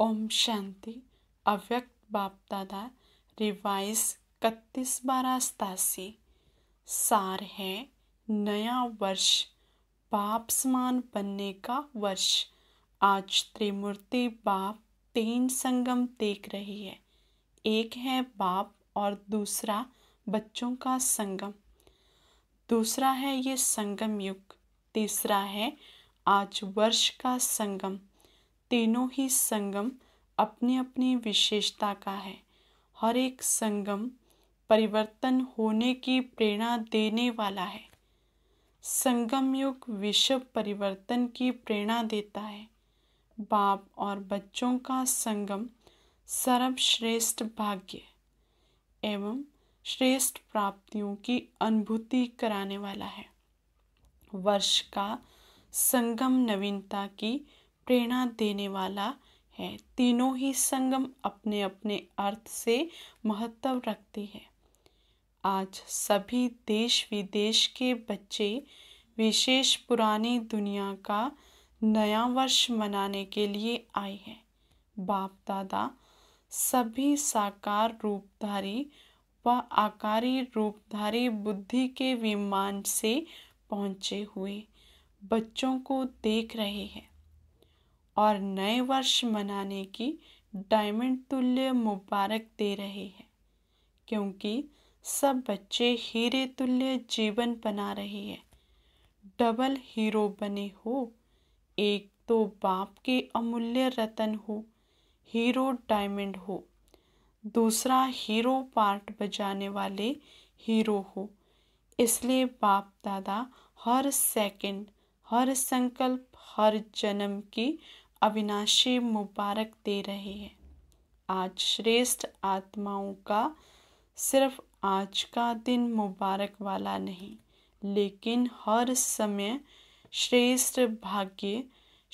ओम शांति अव्यक्त बाप दादा रिवाइज इकतीस बारह सतासी सार है नया वर्ष बाप समान बनने का वर्ष आज त्रिमूर्ति बाप तीन संगम देख रही है एक है बाप और दूसरा बच्चों का संगम दूसरा है ये संगम युग तीसरा है आज वर्ष का संगम तीनों ही संगम अपने अपनी विशेषता का है हर एक संगम परिवर्तन होने की प्रेरणा देने वाला है संगम युग विश्व परिवर्तन की प्रेरणा देता है बाप और बच्चों का संगम सर्वश्रेष्ठ भाग्य एवं श्रेष्ठ प्राप्तियों की अनुभूति कराने वाला है वर्ष का संगम नवीनता की प्रेरणा देने वाला है तीनों ही संगम अपने अपने अर्थ से महत्व रखते हैं आज सभी देश विदेश के बच्चे विशेष पुरानी दुनिया का नया वर्ष मनाने के लिए आए हैं बाप दादा सभी साकार रूपधारी व आकारी रूपधारी बुद्धि के विमान से पहुँचे हुए बच्चों को देख रहे हैं और नए वर्ष मनाने की डायमंड तुल्य मुबारक दे रहे हैं क्योंकि सब बच्चे हीरे तुल्य जीवन बना रहे हैं डबल हीरो बने हो एक तो बाप के अमूल्य रतन हो हीरो डायमंड हो दूसरा हीरो पार्ट बजाने वाले हीरो हो इसलिए बाप दादा हर सेकंड, हर संकल्प हर जन्म की अविनाशी मुबारक दे रहे हैं आज श्रेष्ठ आत्माओं का सिर्फ आज का दिन मुबारक वाला नहीं लेकिन हर समय श्रेष्ठ भाग्य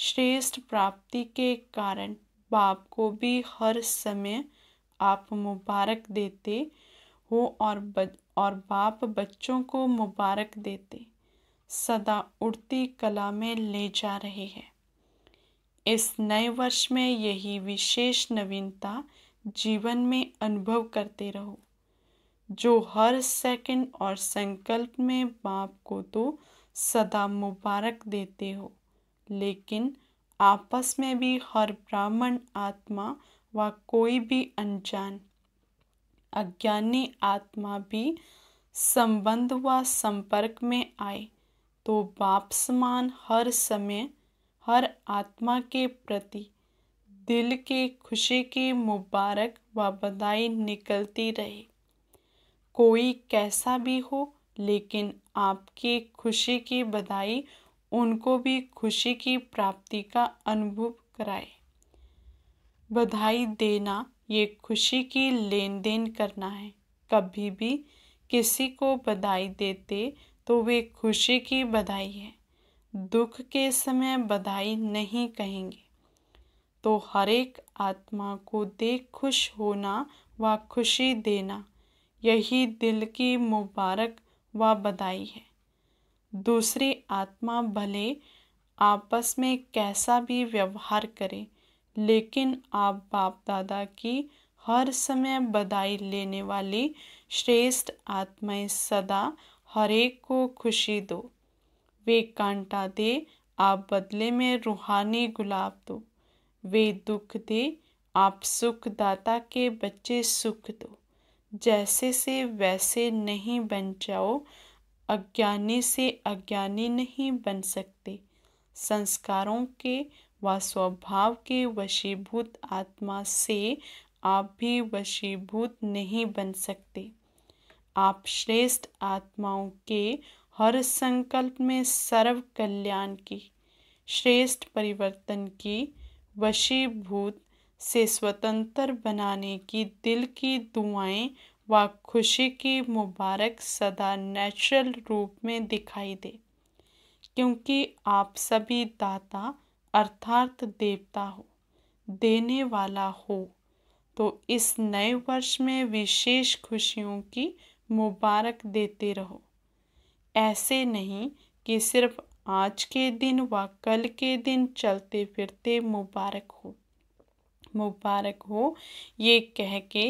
श्रेष्ठ प्राप्ति के कारण बाप को भी हर समय आप मुबारक देते हो और और बाप बच्चों को मुबारक देते सदा उड़ती कला में ले जा रहे हैं इस नए वर्ष में यही विशेष नवीनता जीवन में अनुभव करते रहो जो हर सेकंड और संकल्प में बाप को तो सदा मुबारक देते हो लेकिन आपस में भी हर ब्राह्मण आत्मा व कोई भी अनजान अज्ञानी आत्मा भी संबंध व संपर्क में आए तो बाप समान हर समय हर आत्मा के प्रति दिल के खुशी की मुबारक व बधाई निकलती रहे कोई कैसा भी हो लेकिन आपकी खुशी की बधाई उनको भी खुशी की प्राप्ति का अनुभव कराए बधाई देना ये खुशी की लेन देन करना है कभी भी किसी को बधाई देते तो वे खुशी की बधाई है दुख के समय बधाई नहीं कहेंगे तो हरेक आत्मा को देख खुश होना व खुशी देना यही दिल की मुबारक व बधाई है दूसरी आत्मा भले आपस में कैसा भी व्यवहार करे लेकिन आप बाप दादा की हर समय बधाई लेने वाली श्रेष्ठ आत्माएं सदा हरेक को खुशी दो वे कांटा दे आप बदले में रूहानी गुलाब दो वे दुख दे आप सुख दाता के बच्चे सुख दो जैसे से वैसे नहीं बन जाओ अज्ञानी से अज्ञानी नहीं बन सकते संस्कारों के व स्वभाव के वशीभूत आत्मा से आप भी वशीभूत नहीं बन सकते आप श्रेष्ठ आत्माओं के हर संकल्प में सर्व कल्याण की श्रेष्ठ परिवर्तन की वशीभूत से स्वतंत्र बनाने की दिल की दुआएं व खुशी की मुबारक सदा नेचुरल रूप में दिखाई दे क्योंकि आप सभी दाता अर्थात देवता हो देने वाला हो तो इस नए वर्ष में विशेष खुशियों की मुबारक देते रहो ऐसे नहीं कि सिर्फ आज के दिन व कल के दिन चलते फिरते मुबारक हो मुबारक हो ये कह के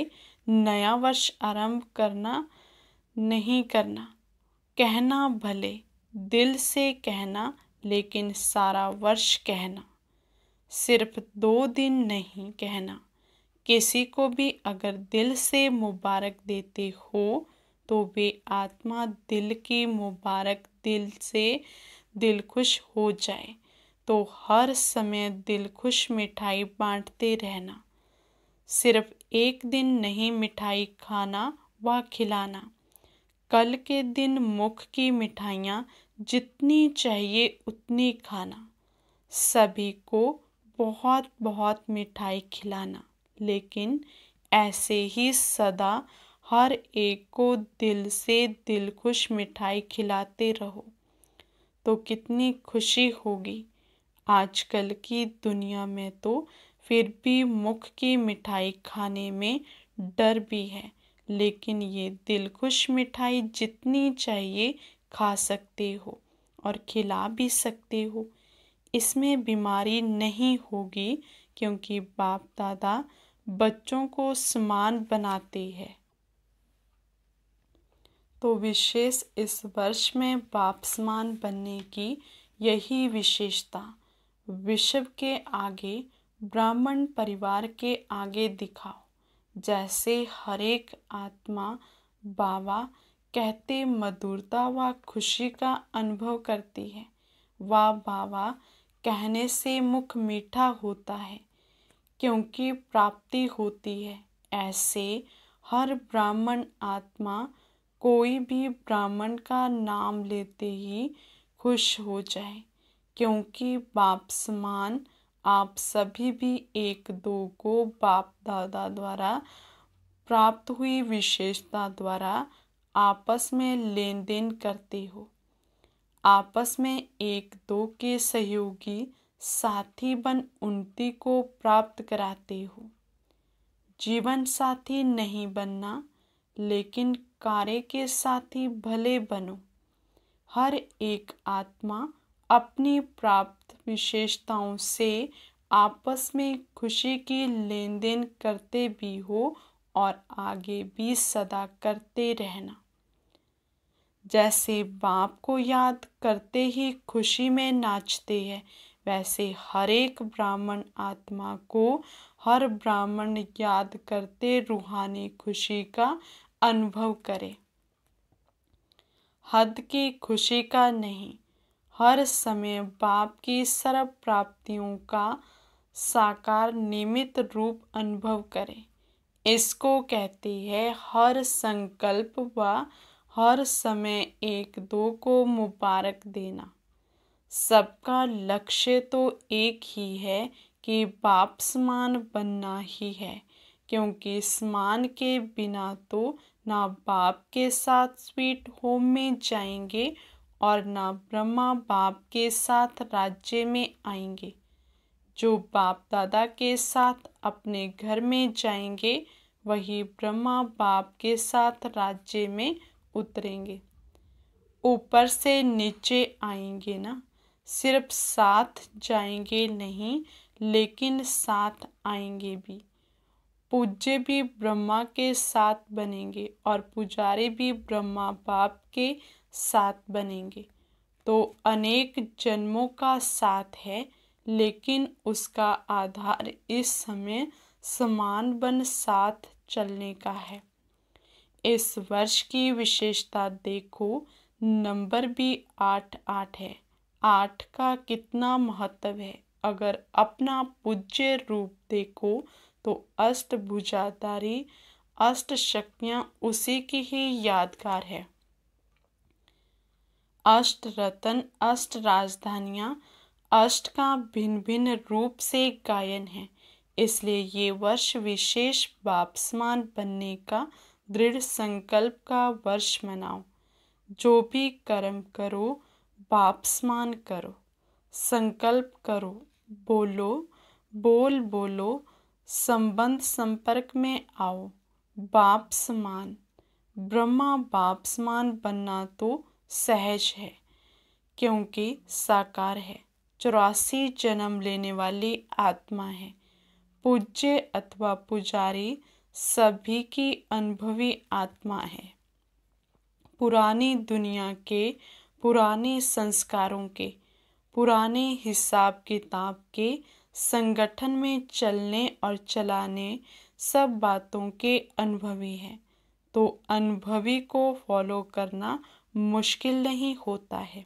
नया वर्ष आरंभ करना नहीं करना कहना भले दिल से कहना लेकिन सारा वर्ष कहना सिर्फ दो दिन नहीं कहना किसी को भी अगर दिल से मुबारक देते हो तो वे आत्मा दिल के मुबारक दिल से दिल खुश हो जाए तो हर समय दिल खुश मिठाई बांटते रहना सिर्फ एक दिन नहीं मिठाई खाना व खिलाना कल के दिन मुख की मिठाइयाँ जितनी चाहिए उतनी खाना सभी को बहुत बहुत मिठाई खिलाना लेकिन ऐसे ही सदा हर एक को दिल से दिल खुश मिठाई खिलाते रहो तो कितनी खुशी होगी आजकल की दुनिया में तो फिर भी मुख की मिठाई खाने में डर भी है लेकिन ये दिल खुश मिठाई जितनी चाहिए खा सकते हो और खिला भी सकते हो इसमें बीमारी नहीं होगी क्योंकि बाप दादा बच्चों को समान बनाते हैं तो विशेष इस वर्ष में वापसमान बनने की यही विशेषता विश्व के आगे ब्राह्मण परिवार के आगे दिखाओ जैसे हरेक आत्मा बाबा कहते मधुरता व खुशी का अनुभव करती है वाह बाबा कहने से मुख मीठा होता है क्योंकि प्राप्ति होती है ऐसे हर ब्राह्मण आत्मा कोई भी ब्राह्मण का नाम लेते ही खुश हो जाए क्योंकि बाप समान आप सभी भी एक दो को बाप दादा द्वारा प्राप्त हुई विशेषता द्वारा आपस में लेन देन करते हो आपस में एक दो के सहयोगी साथी बन उन्नति को प्राप्त कराते हो जीवन साथी नहीं बनना लेकिन कार्य के साथी भले बनो हर एक आत्मा अपनी प्राप्त विशेषताओं से आपस में खुशी की लेन देन करते भी हो और आगे भी सदा करते रहना जैसे बाप को याद करते ही खुशी में नाचते हैं वैसे हर एक ब्राह्मण आत्मा को हर ब्राह्मण याद करते रूहानी खुशी का अनुभव करें हद की खुशी का नहीं हर समय बाप की सर्व प्राप्तियों का साकार निमित रूप अनुभव करें इसको कहती है हर संकल्प व हर समय एक दो को मुबारक देना सबका लक्ष्य तो एक ही है कि बाप समान बनना ही है क्योंकि समान के बिना तो ना बाप के साथ स्वीट होम में जाएंगे और ना ब्रह्मा बाप के साथ राज्य में आएंगे जो बाप दादा के साथ अपने घर में जाएंगे वही ब्रह्मा बाप के साथ राज्य में उतरेंगे ऊपर से नीचे आएंगे ना सिर्फ साथ जाएंगे नहीं लेकिन साथ आएंगे भी पूज्य भी ब्रह्मा के साथ बनेंगे और पुजारी भी ब्रह्मा बाप के साथ बनेंगे तो अनेक जन्मों का साथ है लेकिन उसका आधार इस समय समान बन साथ चलने का है इस वर्ष की विशेषता देखो नंबर भी आठ आठ है आठ का कितना महत्व है अगर अपना पूज्य रूप देखो तो अष्टभुजाधारी अष्ट शक्तियां उसी की ही यादगार है अष्ट रतन अष्ट राजधानिया अष्ट का भिन्न भिन्न रूप से गायन है इसलिए ये वर्ष विशेष बापसमान बनने का दृढ़ संकल्प का वर्ष मनाओ जो भी कर्म करो बापसमान करो संकल्प करो बोलो बोल बोलो संबंध संपर्क में आओ बाप समान ब्रह्मा बाप समान बनना तो सहज है क्योंकि साकार है चौरासी जन्म लेने वाली आत्मा है पूज्य अथवा पुजारी सभी की अनुभवी आत्मा है पुरानी दुनिया के पुराने संस्कारों के पुराने हिसाब किताब के संगठन में चलने और चलाने सब बातों के अनुभवी हैं तो अनुभवी को फॉलो करना मुश्किल नहीं होता है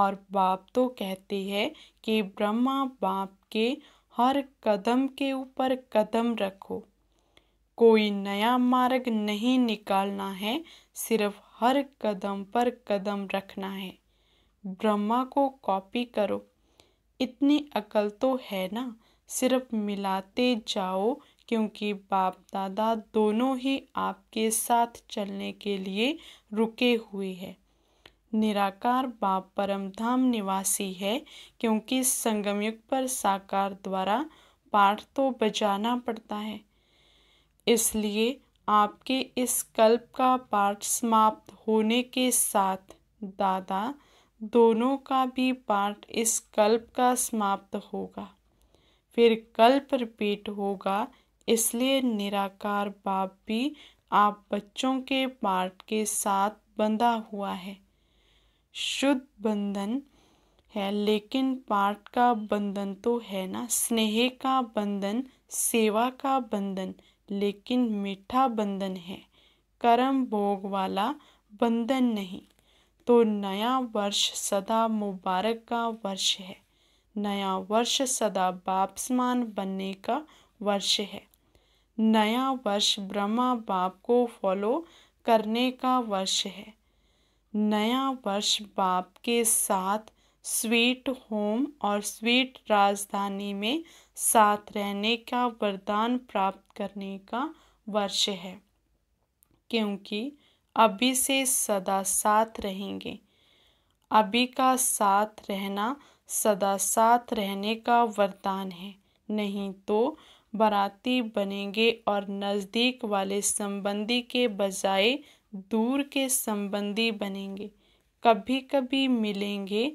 और बाप तो कहते हैं कि ब्रह्मा बाप के हर कदम के ऊपर कदम रखो कोई नया मार्ग नहीं निकालना है सिर्फ हर कदम पर कदम रखना है ब्रह्मा को कॉपी करो इतनी अकल तो है ना सिर्फ मिलाते जाओ क्योंकि बाप दादा दोनों ही आपके साथ चलने के लिए रुके हुए हैं निराकार बाप परमधाम निवासी है क्योंकि संगमयुग पर साकार द्वारा पाठ तो बजाना पड़ता है इसलिए आपके इस कल्प का पाठ समाप्त होने के साथ दादा दोनों का भी पाठ इस कल्प का समाप्त होगा फिर कल्प रिपीट होगा इसलिए निराकार बाप भी आप बच्चों के पाठ के साथ बंधा हुआ है शुद्ध बंधन है लेकिन पाठ का बंधन तो है ना स्नेह का बंधन सेवा का बंधन लेकिन मीठा बंधन है कर्म भोग वाला बंधन नहीं तो नया वर्ष सदा मुबारक का वर्ष है नया वर्ष सदा बापसमान बनने का वर्ष है नया वर्ष ब्रह्मा बाप को फॉलो करने का वर्ष है नया वर्ष बाप के साथ स्वीट होम और स्वीट राजधानी में साथ रहने का वरदान प्राप्त करने का वर्ष है क्योंकि अभी से सदा साथ रहेंगे अभी का साथ रहना सदा साथ रहने का वरदान है नहीं तो बराती बनेंगे और नज़दीक वाले संबंधी के बजाय दूर के संबंधी बनेंगे कभी कभी मिलेंगे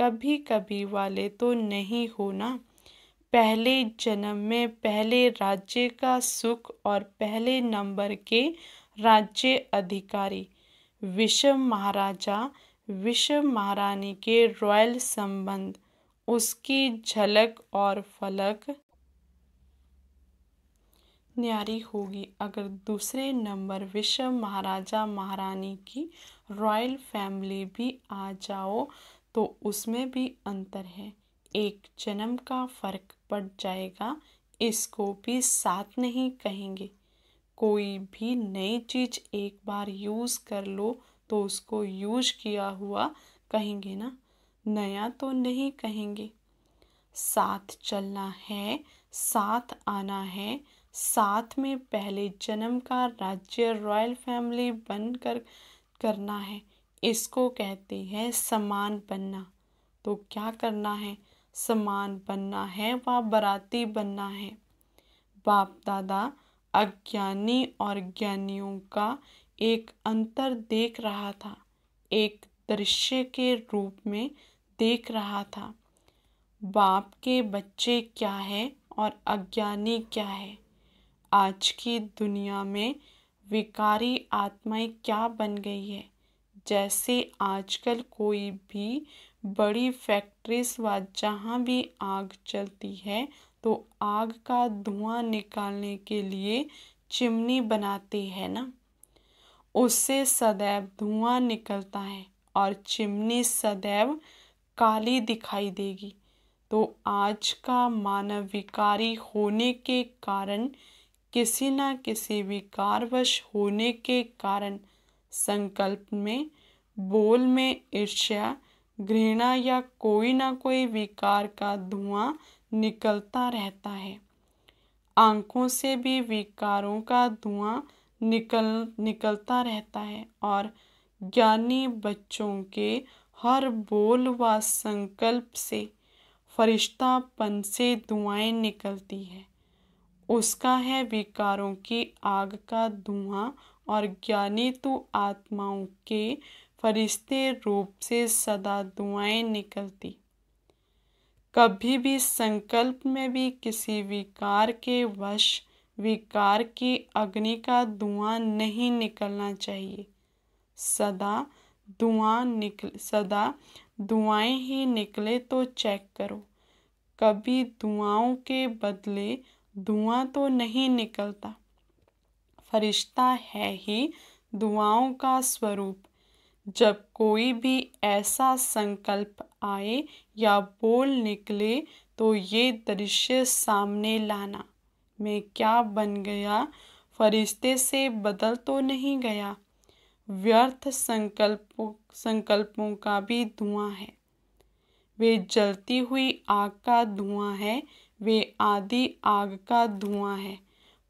कभी कभी वाले तो नहीं होना पहले जन्म में पहले राज्य का सुख और पहले नंबर के राज्य अधिकारी विषम महाराजा विषम महारानी के रॉयल संबंध उसकी झलक और फलक न्यारी होगी अगर दूसरे नंबर विषम महाराजा महारानी की रॉयल फैमिली भी आ जाओ तो उसमें भी अंतर है एक जन्म का फर्क पड़ जाएगा इसको भी साथ नहीं कहेंगे कोई भी नई चीज़ एक बार यूज़ कर लो तो उसको यूज किया हुआ कहेंगे ना नया तो नहीं कहेंगे साथ चलना है साथ आना है साथ में पहले जन्म का राज्य रॉयल फैमिली बन कर करना है इसको कहते हैं समान बनना तो क्या करना है समान बनना है व बराती बनना है बाप दादा अज्ञानी और ज्ञानियों का एक अंतर देख रहा था एक दृश्य के रूप में देख रहा था बाप के बच्चे क्या है और अज्ञानी क्या है आज की दुनिया में विकारी आत्माएं क्या बन गई है जैसे आजकल कोई भी बड़ी फैक्ट्रीज व जहाँ भी आग चलती है तो आग का धुआं निकालने के लिए चिमनी बनाते हैं ना उससे सदैव धुआं निकलता है और चिमनी सदैव काली दिखाई देगी तो आज का मानव विकारी होने के कारण किसी ना किसी विकारवश होने के कारण संकल्प में बोल में ईर्ष्या घृणा या कोई ना कोई विकार का धुआं निकलता रहता है आँखों से भी विकारों का धुआं निकल निकलता रहता है और ज्ञानी बच्चों के हर बोल व संकल्प से फरिश्तापन से धुआएँ निकलती है उसका है विकारों की आग का धुआं और ज्ञानी तो आत्माओं के फरिश्ते रूप से सदा दुआएं निकलती कभी भी संकल्प में भी किसी विकार के वश विकार की अग्नि का धुआं नहीं निकलना चाहिए सदा धुआं निकल सदा दुआएं ही निकले तो चेक करो कभी दुआओं के बदले धुआं तो नहीं निकलता फरिश्ता है ही दुआओं का स्वरूप जब कोई भी ऐसा संकल्प आए या बोल निकले तो ये दृश्य सामने लाना मैं क्या बन गया फरिश्ते से बदल तो नहीं गया व्यर्थ संकल्पों संकल्पों का भी धुआं है वे जलती हुई आग का धुआं है वे आदि आग का धुआं है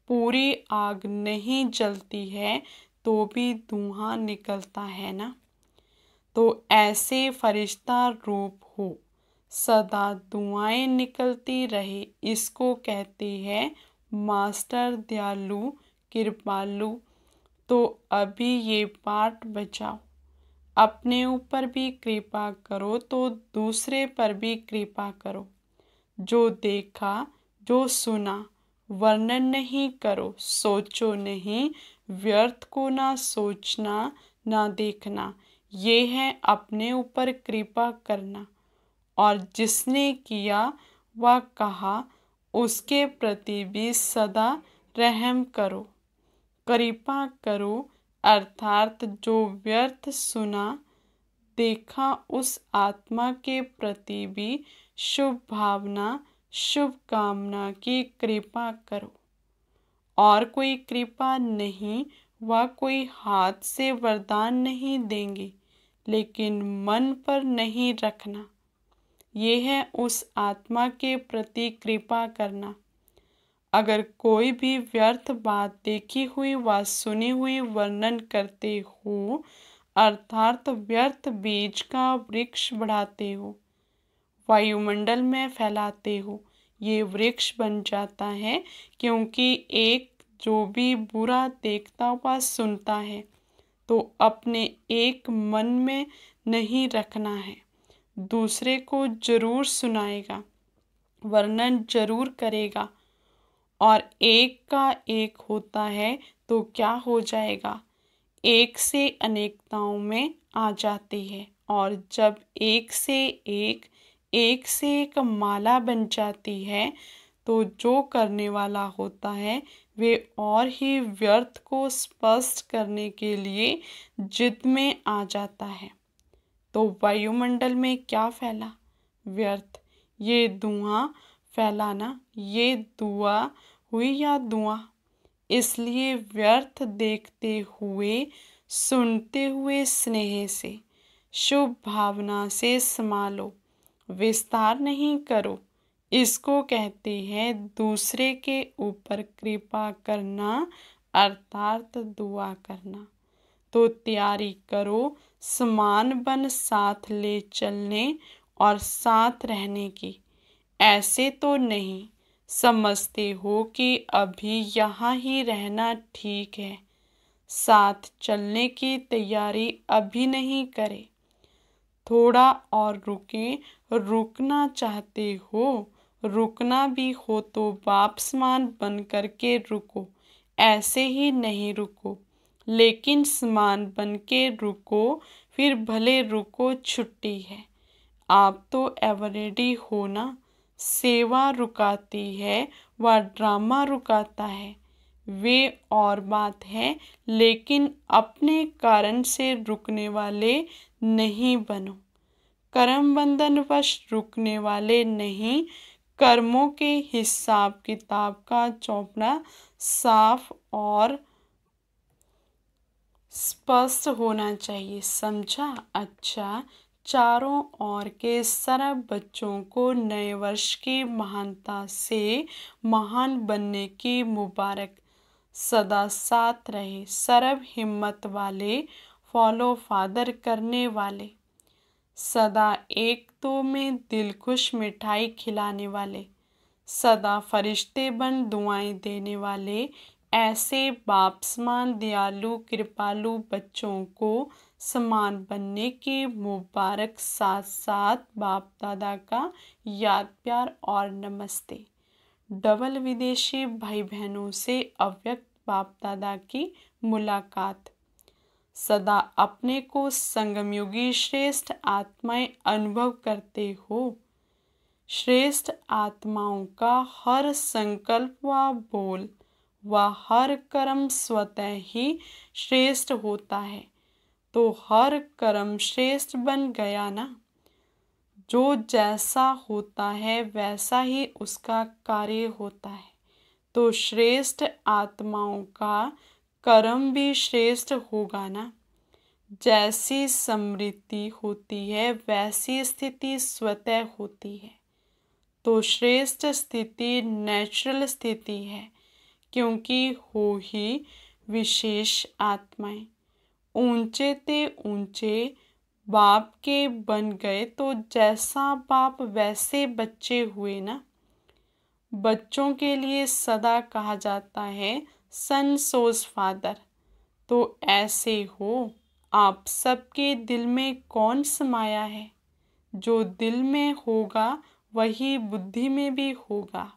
पूरी आग नहीं जलती है तो भी धुआं निकलता है ना तो ऐसे फरिश्ता रूप हो सदा दुआएं निकलती रहे इसको कहते हैं मास्टर दयालु कृपालु तो अभी ये पाठ बचाओ अपने ऊपर भी कृपा करो तो दूसरे पर भी कृपा करो जो देखा जो सुना वर्णन नहीं करो सोचो नहीं व्यर्थ को ना सोचना ना देखना ये है अपने ऊपर कृपा करना और जिसने किया वह कहा उसके प्रति भी सदा रहम करो कृपा करो अर्थात जो व्यर्थ सुना देखा उस आत्मा के प्रति भी शुभ भावना शुभ कामना की कृपा करो और कोई कृपा नहीं वह कोई हाथ से वरदान नहीं देंगे लेकिन मन पर नहीं रखना ये है उस आत्मा के प्रति कृपा करना अगर कोई भी व्यर्थ बात देखी हुई व सुनी हुई वर्णन करते हो अर्थात व्यर्थ बीज का वृक्ष बढ़ाते हो वायुमंडल में फैलाते हो ये वृक्ष बन जाता है क्योंकि एक जो भी बुरा देखता हुआ सुनता है तो अपने एक मन में नहीं रखना है दूसरे को जरूर सुनाएगा वर्णन जरूर करेगा और एक का एक होता है तो क्या हो जाएगा एक से अनेकताओं में आ जाती है और जब एक से एक एक से एक माला बन जाती है तो जो करने वाला होता है वे और ही व्यर्थ को स्पष्ट करने के लिए जिद में आ जाता है तो वायुमंडल में क्या फैला व्यर्थ ये धुआं फैलाना ये दुआ हुई या धुआं इसलिए व्यर्थ देखते हुए सुनते हुए स्नेह से शुभ भावना से संभालो विस्तार नहीं करो इसको कहते हैं दूसरे के ऊपर कृपा करना अर्थात दुआ करना तो तैयारी करो समान बन साथ ले चलने और साथ रहने की ऐसे तो नहीं समझते हो कि अभी यहाँ ही रहना ठीक है साथ चलने की तैयारी अभी नहीं करें थोड़ा और रुके रुकना चाहते हो रुकना भी हो तो बापसमान बन करके रुको ऐसे ही नहीं रुको लेकिन समान बन के रुको फिर भले रुको छुट्टी है आप तो एवरेडी हो ना सेवा रुकाती है व ड्रामा रुकाता है वे और बात है लेकिन अपने कारण से रुकने वाले नहीं बनो कर्म बंधन वश रुकने वाले नहीं कर्मों के हिसाब किताब का चौपड़ा साफ और स्पष्ट होना चाहिए समझा अच्छा चारों ओर के सरब बच्चों को नए वर्ष की महानता से महान बनने की मुबारक सदा साथ रहे सरब हिम्मत वाले फॉलो फादर करने वाले सदा एक तो में दिलखुश मिठाई खिलाने वाले सदा फरिश्ते बन दुआएं देने वाले ऐसे बापसमान दयालु कृपालु बच्चों को समान बनने के मुबारक साथ साथ बाप दादा का याद प्यार और नमस्ते डबल विदेशी भाई बहनों से अव्यक्त बाप दादा की मुलाकात सदा अपने को संगमयुगी श्रेष्ठ आत्माएं अनुभव करते हो श्रेष्ठ आत्माओं का हर संकल्प व बोल व हर कर्म स्वतः ही श्रेष्ठ होता है तो हर कर्म श्रेष्ठ बन गया ना जो जैसा होता है वैसा ही उसका कार्य होता है तो श्रेष्ठ आत्माओं का कर्म भी श्रेष्ठ होगा ना जैसी समृद्धि होती है वैसी स्थिति स्वतः होती है तो श्रेष्ठ स्थिति नेचुरल स्थिति है क्योंकि हो ही विशेष आत्माएं ऊंचे ते ऊंचे बाप के बन गए तो जैसा बाप वैसे बच्चे हुए ना बच्चों के लिए सदा कहा जाता है सन सोज फादर तो ऐसे हो आप सबके दिल में कौन समाया है जो दिल में होगा वही बुद्धि में भी होगा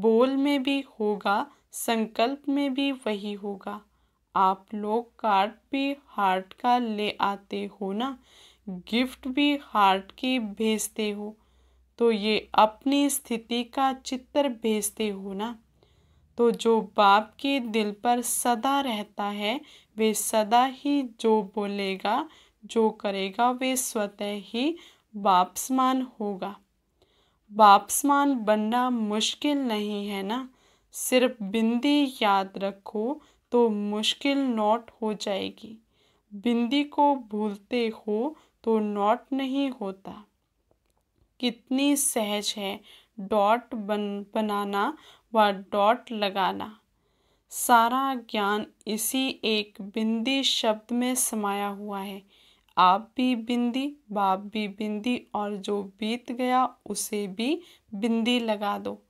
बोल में भी होगा संकल्प में भी वही होगा आप लोग कार्ड भी हार्ट का ले आते हो ना गिफ्ट भी हार्ट के भेजते हो तो ये अपनी स्थिति का चित्र भेजते हो ना तो जो बाप के दिल पर सदा रहता है वे सदा ही जो बोलेगा जो करेगा वे स्वतः ही बापसमान होगा बापसमान बनना मुश्किल नहीं है ना सिर्फ बिंदी याद रखो तो मुश्किल नोट हो जाएगी बिंदी को भूलते हो तो नोट नहीं होता कितनी सहज है डॉट बन बनाना व डॉट लगाना सारा ज्ञान इसी एक बिंदी शब्द में समाया हुआ है आप भी बिंदी बाप भी बिंदी और जो बीत गया उसे भी बिंदी लगा दो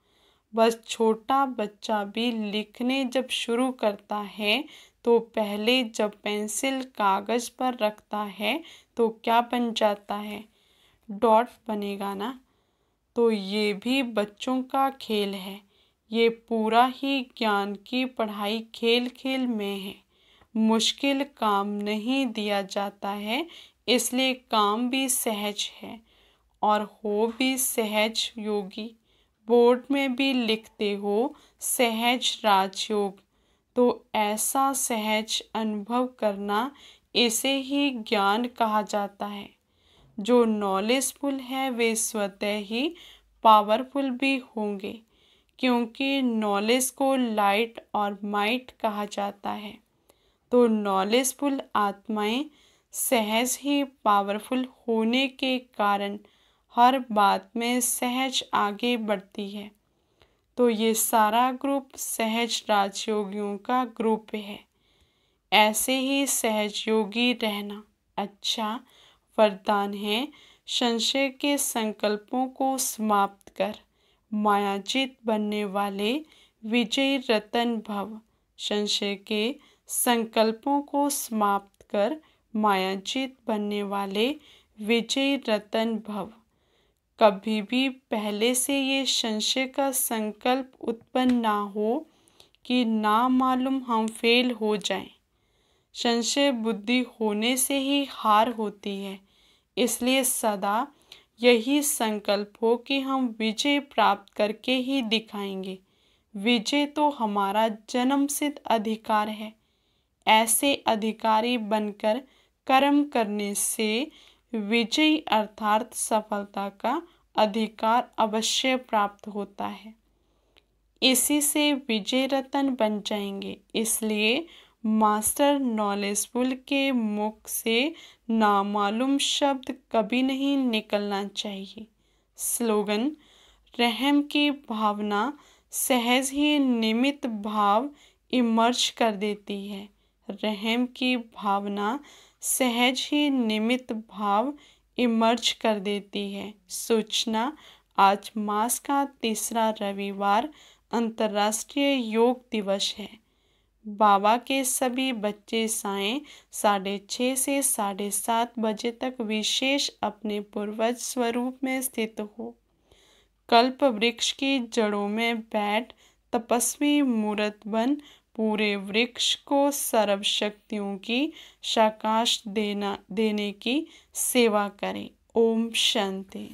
बस छोटा बच्चा भी लिखने जब शुरू करता है तो पहले जब पेंसिल कागज़ पर रखता है तो क्या बन जाता है डॉट बनेगा ना तो ये भी बच्चों का खेल है ये पूरा ही ज्ञान की पढ़ाई खेल खेल में है मुश्किल काम नहीं दिया जाता है इसलिए काम भी सहज है और हो भी सहज योगी बोर्ड में भी लिखते हो सहज राजयोग तो ऐसा सहज अनुभव करना इसे ही ज्ञान कहा जाता है जो नॉलेजफुल है वे स्वतः ही पावरफुल भी होंगे क्योंकि नॉलेज को लाइट और माइट कहा जाता है तो नॉलेजफुल आत्माएं सहज ही पावरफुल होने के कारण हर बात में सहज आगे बढ़ती है तो ये सारा ग्रुप सहज राजयोगियों का ग्रुप है ऐसे ही सहजयोगी रहना अच्छा वरदान है संशय के संकल्पों को समाप्त कर मायाजित बनने वाले विजय रतन भव संशय के संकल्पों को समाप्त कर मायाजित बनने वाले विजय रतन भव कभी भी पहले से ये संशय का संकल्प उत्पन्न ना हो कि ना मालूम हम फेल हो जाएं। संशय बुद्धि होने से ही हार होती है इसलिए सदा यही संकल्प हो कि हम विजय प्राप्त करके ही दिखाएंगे विजय तो हमारा जन्मसिद्ध अधिकार है ऐसे अधिकारी बनकर कर्म करने से विजयी अर्थात सफलता का अधिकार अवश्य प्राप्त होता है इसी से विजय रतन बन जाएंगे इसलिए मास्टर नॉलेजफुल के मुख से नामालूम शब्द कभी नहीं निकलना चाहिए स्लोगन रहम की भावना सहज ही निमित भाव इमर्ज कर देती है रहम की भावना सहज ही निमित भाव इमर्ज कर देती है सूचना आज मास का तीसरा रविवार अंतर्राष्ट्रीय योग दिवस है बाबा के सभी बच्चे साय साढ़े छः से साढ़े सात बजे तक विशेष अपने पूर्वज स्वरूप में स्थित हो कल्प वृक्ष की जड़ों में बैठ तपस्वी मूर्त बन पूरे वृक्ष को सर्वशक्तियों की शाकाश देना देने की सेवा करें ओम शांति